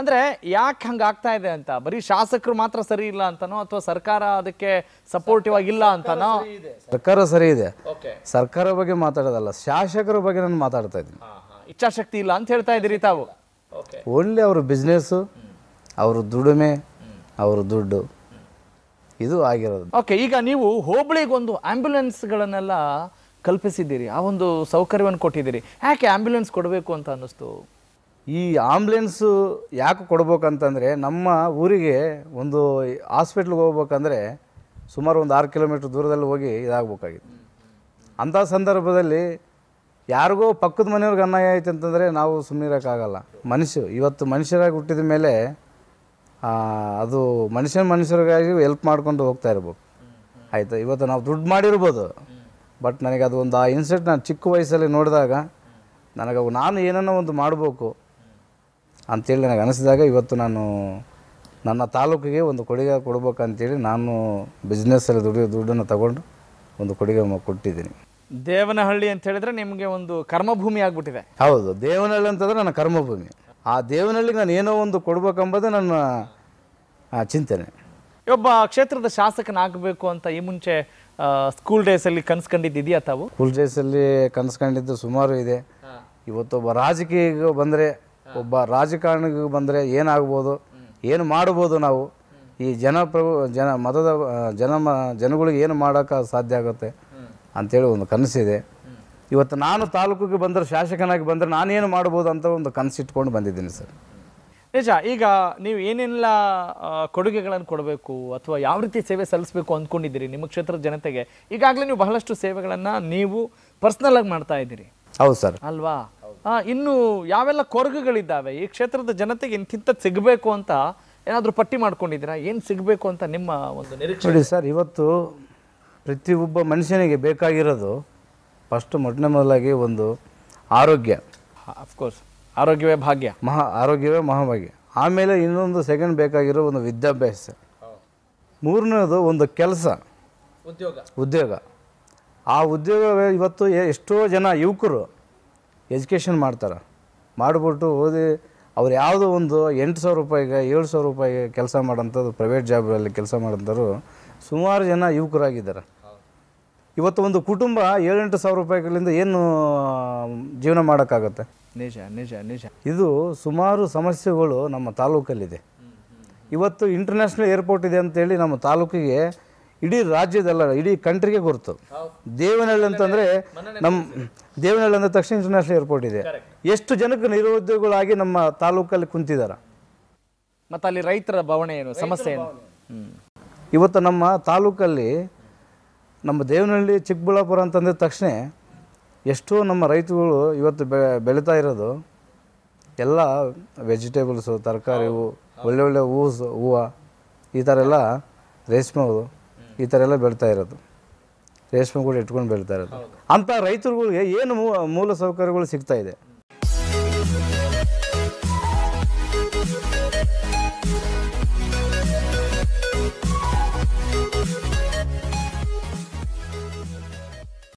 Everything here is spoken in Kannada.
ಅಂದ್ರೆ ಯಾಕೆ ಹಂಗಾಗ್ತಾ ಇದೆ ಅಂತ ಬರೀ ಶಾಸಕರು ಮಾತ್ರ ಸರಿ ಇಲ್ಲ ಅಂತನೋ ಅಥವಾ ಸರ್ಕಾರ ಅದಕ್ಕೆ ಸಪೋರ್ಟಿವ್ ಆಗಿಲ್ಲ ಅಂತನೋ ಸರ್ಕಾರ ಸರಿ ಇದೆ ಸರ್ಕಾರ ಬಗ್ಗೆ ಮಾತಾಡೋದಲ್ಲ ಶಾಸಕರ ಬಗ್ಗೆ ನಾನು ಮಾತಾಡ್ತಾ ಇದ್ದೀನಿ ಇಚ್ಛಾಶಕ್ತಿ ಇಲ್ಲ ಅಂತ ಹೇಳ್ತಾ ಇದ್ದೀರಿ ತಾವು ಓನ್ಲಿ ಅವ್ರ ಬಿಸ್ನೆಸ್ಸು ಅವರು ದುಡಿಮೆ ಅವ್ರ ದುಡ್ಡು ಇದು ಆಗಿರೋದು ಓಕೆ ಈಗ ನೀವು ಹೋಬಳಿಗೊಂದು ಆಂಬ್ಯುಲೆನ್ಸ್ಗಳನ್ನೆಲ್ಲ ಕಲ್ಪಿಸಿದ್ದೀರಿ ಆ ಒಂದು ಸೌಕರ್ಯವನ್ನು ಕೊಟ್ಟಿದ್ದೀರಿ ಯಾಕೆ ಆಂಬ್ಯುಲೆನ್ಸ್ ಕೊಡಬೇಕು ಅಂತ ಅನ್ನಿಸ್ತು ಈ ಆಂಬ್ಲೆನ್ಸು ಯಾಕೆ ಕೊಡ್ಬೇಕಂತಂದರೆ ನಮ್ಮ ಊರಿಗೆ ಒಂದು ಹಾಸ್ಪಿಟ್ಲ್ಗೆ ಹೋಗ್ಬೇಕಂದ್ರೆ ಸುಮಾರು ಒಂದು ಆರು ಕಿಲೋಮೀಟ್ರ್ ದೂರದಲ್ಲಿ ಹೋಗಿ ಇದಾಗಬೇಕಾಗಿತ್ತು ಅಂಥ ಸಂದರ್ಭದಲ್ಲಿ ಯಾರಿಗೋ ಪಕ್ಕದ ಮನೆಯವ್ರಿಗೆ ಅನ್ಯಾಯ ಆಯ್ತು ಅಂತಂದರೆ ನಾವು ಸುಮ್ಮನಿರೋಕ್ಕಾಗಲ್ಲ ಮನುಷ್ಯ ಇವತ್ತು ಮನುಷ್ಯರಾಗಿ ಹುಟ್ಟಿದ ಮೇಲೆ ಅದು ಮನುಷ್ಯನ ಮನುಷ್ಯರಿಗಾಗಿ ಹೆಲ್ಪ್ ಮಾಡ್ಕೊಂಡು ಹೋಗ್ತಾ ಇರ್ಬೇಕು ಆಯಿತಾ ಇವತ್ತು ನಾವು ದುಡ್ಡು ಮಾಡಿರ್ಬೋದು ಬಟ್ ನನಗೆ ಅದು ಒಂದು ಆ ಇನ್ಸಿಡೆಂಟ್ ನಾನು ಚಿಕ್ಕ ವಯಸ್ಸಲ್ಲಿ ನೋಡಿದಾಗ ನನಗೆ ನಾನು ಏನನ್ನೋ ಒಂದು ಮಾಡಬೇಕು ಅಂಥೇಳಿ ನನಗೆ ಅನಿಸಿದಾಗ ಇವತ್ತು ನಾನು ನನ್ನ ತಾಲೂಕಿಗೆ ಒಂದು ಕೊಡುಗೆ ಕೊಡ್ಬೇಕಂತೇಳಿ ನಾನು ಬಿಸ್ನೆಸ್ಸಲ್ಲಿ ದುಡಿಯೋ ದುಡ್ಡನ್ನು ತಗೊಂಡು ಒಂದು ಕೊಡುಗೆ ಕೊಟ್ಟಿದ್ದೀನಿ ದೇವನಹಳ್ಳಿ ಅಂತ ಹೇಳಿದ್ರೆ ನಿಮಗೆ ಒಂದು ಕರ್ಮಭೂಮಿ ಆಗಿಬಿಟ್ಟಿದೆ ಹೌದು ದೇವನಹಳ್ಳಿ ಅಂತಂದರೆ ನನ್ನ ಕರ್ಮಭೂಮಿ ಆ ದೇವನಹಳ್ಳಿಗೆ ನಾನು ಏನೋ ಒಂದು ಕೊಡಬೇಕಂಬುದೇ ನನ್ನ ಚಿಂತನೆ ಒಬ್ಬ ಕ್ಷೇತ್ರದ ಶಾಸಕನಾಗಬೇಕು ಅಂತ ಈ ಮುಂಚೆ ಸ್ಕೂಲ್ ಡೇಸಲ್ಲಿ ಕನ್ಸ್ಕೊಂಡಿದ್ದೀಯಾ ತಾವು ಸ್ಕೂಲ್ ಡೇಸಲ್ಲಿ ಕನ್ಸ್ಕೊಂಡಿದ್ದು ಸುಮಾರು ಇದೆ ಇವತ್ತೊಬ್ಬ ರಾಜಕೀಯ ಬಂದರೆ ಒಬ್ಬ ರಾಜಕಾರಣಿಗೆ ಬಂದರೆ ಏನಾಗ್ಬೋದು ಏನು ಮಾಡ್ಬೋದು ನಾವು ಈ ಜನಪ್ರಭು ಜನ ಮತದ ಜನ ಜನಗಳಿಗೆ ಏನು ಮಾಡೋಕ್ಕೆ ಸಾಧ್ಯ ಆಗುತ್ತೆ ಅಂಥೇಳಿ ಒಂದು ಕನಸಿದೆ ಇವತ್ತು ನಾನು ತಾಲೂಕಿಗೆ ಬಂದರೆ ಶಾಸಕನಾಗಿ ಬಂದರೆ ನಾನೇನು ಮಾಡ್ಬೋದು ಅಂತ ಒಂದು ಕನಸು ಇಟ್ಕೊಂಡು ಬಂದಿದ್ದೀನಿ ಸರ್ ನಿಜ ಈಗ ನೀವು ಏನೆಲ್ಲ ಕೊಡುಗೆಗಳನ್ನು ಕೊಡಬೇಕು ಅಥವಾ ಯಾವ ರೀತಿ ಸೇವೆ ಸಲ್ಲಿಸಬೇಕು ಅಂದ್ಕೊಂಡಿದ್ದೀರಿ ನಿಮ್ಮ ಕ್ಷೇತ್ರದ ಜನತೆಗೆ ಈಗಾಗಲೇ ನೀವು ಬಹಳಷ್ಟು ಸೇವೆಗಳನ್ನು ನೀವು ಪರ್ಸ್ನಲ್ ಆಗಿ ಮಾಡ್ತಾ ಇದ್ದೀರಿ ಹೌದು ಸರ್ ಅಲ್ವಾ ಇನ್ನು ಯಾವೆಲ್ಲ ಕೊರಗುಗಳಿದ್ದಾವೆ ಈ ಕ್ಷೇತ್ರದ ಜನತೆಗೆ ಇಂತಿಂತ ಸಿಗಬೇಕು ಅಂತ ಏನಾದರೂ ಪಟ್ಟಿ ಮಾಡ್ಕೊಂಡಿದ್ದೀರಾ ಏನು ಸಿಗಬೇಕು ಅಂತ ನಿಮ್ಮ ಒಂದು ನಿರೀಕ್ಷೆ ನೋಡಿ ಸರ್ ಇವತ್ತು ಪ್ರತಿಯೊಬ್ಬ ಮನುಷ್ಯನಿಗೆ ಬೇಕಾಗಿರೋದು ಫಸ್ಟ್ ಮೊದನೆ ಮೊದಲಾಗಿ ಒಂದು ಆರೋಗ್ಯ ಅಫ್ಕೋರ್ಸ್ ಆರೋಗ್ಯವೇ ಭಾಗ್ಯ ಮಹಾ ಆರೋಗ್ಯವೇ ಮಹಾಭಾಗ್ಯ ಆಮೇಲೆ ಇನ್ನೊಂದು ಸೆಕೆಂಡ್ ಬೇಕಾಗಿರೋ ಒಂದು ವಿದ್ಯಾಭ್ಯಾಸ ಮೂರನೇದು ಒಂದು ಕೆಲಸ ಉದ್ಯೋಗ ಉದ್ಯೋಗ ಆ ಉದ್ಯೋಗವೇ ಇವತ್ತು ಎಷ್ಟೋ ಜನ ಯುವಕರು ಎಜುಕೇಷನ್ ಮಾಡ್ತಾರೆ ಮಾಡಿಬಿಟ್ಟು ಓದಿ ಅವ್ರು ಯಾವುದೋ ಒಂದು ಎಂಟು ಸಾವಿರ ರೂಪಾಯಿಗೆ ಏಳು ಸಾವಿರ ರೂಪಾಯಿಗೆ ಕೆಲಸ ಮಾಡೋಂಥದ್ದು ಪ್ರೈವೇಟ್ ಜಾಬಲ್ಲಿ ಕೆಲಸ ಮಾಡೋಂಥವ್ರು ಸುಮಾರು ಜನ ಯುವಕರಾಗಿದ್ದಾರೆ ಇವತ್ತು ಒಂದು ಕುಟುಂಬ ಏಳೆಂಟು ಸಾವಿರ ರೂಪಾಯಿಗಳಿಂದ ಏನು ಜೀವನ ಮಾಡೋಕ್ಕಾಗತ್ತೆ ನಿಜ ನಿಜ ನಿಜ ಇದು ಸುಮಾರು ಸಮಸ್ಯೆಗಳು ನಮ್ಮ ತಾಲೂಕಲ್ಲಿದೆ ಇವತ್ತು ಇಂಟರ್ನ್ಯಾಷನಲ್ ಏರ್ಪೋರ್ಟ್ ಇದೆ ಅಂತೇಳಿ ನಮ್ಮ ತಾಲೂಕಿಗೆ ಇಡೀ ರಾಜ್ಯದಲ್ಲ ಇಡೀ ಕಂಟ್ರಿಗೆ ಗುರುತು ದೇವನಹಳ್ಳಿ ಅಂತಂದರೆ ನಮ್ಮ ದೇವನಹಳ್ಳಿ ಅಂದ ತಕ್ಷಣ ಇಂಟರ್ನ್ಯಾಷನಲ್ ಏರ್ಪೋರ್ಟ್ ಇದೆ ಎಷ್ಟು ಜನಕ್ಕೆ ನಿರುದ್ಯೋಗಗಳಾಗಿ ನಮ್ಮ ತಾಲೂಕಲ್ಲಿ ಕುಂತಿದ್ದಾರೆ ಮತ್ತು ಅಲ್ಲಿ ರೈತರ ಭವನ ಏನು ಸಮಸ್ಯೆ ಏನು ಇವತ್ತು ನಮ್ಮ ತಾಲೂಕಲ್ಲಿ ನಮ್ಮ ದೇವನಹಳ್ಳಿ ಚಿಕ್ಕಬಳ್ಳಾಪುರ ಅಂತಂದ ತಕ್ಷಣ ಎಷ್ಟೋ ನಮ್ಮ ರೈತಗಳು ಇವತ್ತು ಬೆ ಬೆಳೀತಾ ಇರೋದು ಎಲ್ಲ ವೆಜಿಟೇಬಲ್ಸು ತರಕಾರಿ ಹೂವು ಒಳ್ಳೆ ಒಳ್ಳೆ ಹೂವು ಹೂವು ಈ ಥರ ಎಲ್ಲ ರೇಷ್ಮೆ ಹೂವು ಈ ಥರ ಎಲ್ಲ ಬೆಳೀತಾ ಇರೋದು ರೇಷ್ಮೆ ಕೂಡ ಇಟ್ಕೊಂಡು ಬೆಳೀತಾ ಇರೋದು ಅಂಥ ರೈತರುಗಳಿಗೆ ಏನು ಮೂಲ ಸೌಕರ್ಯಗಳು ಸಿಗ್ತಾಯಿದೆ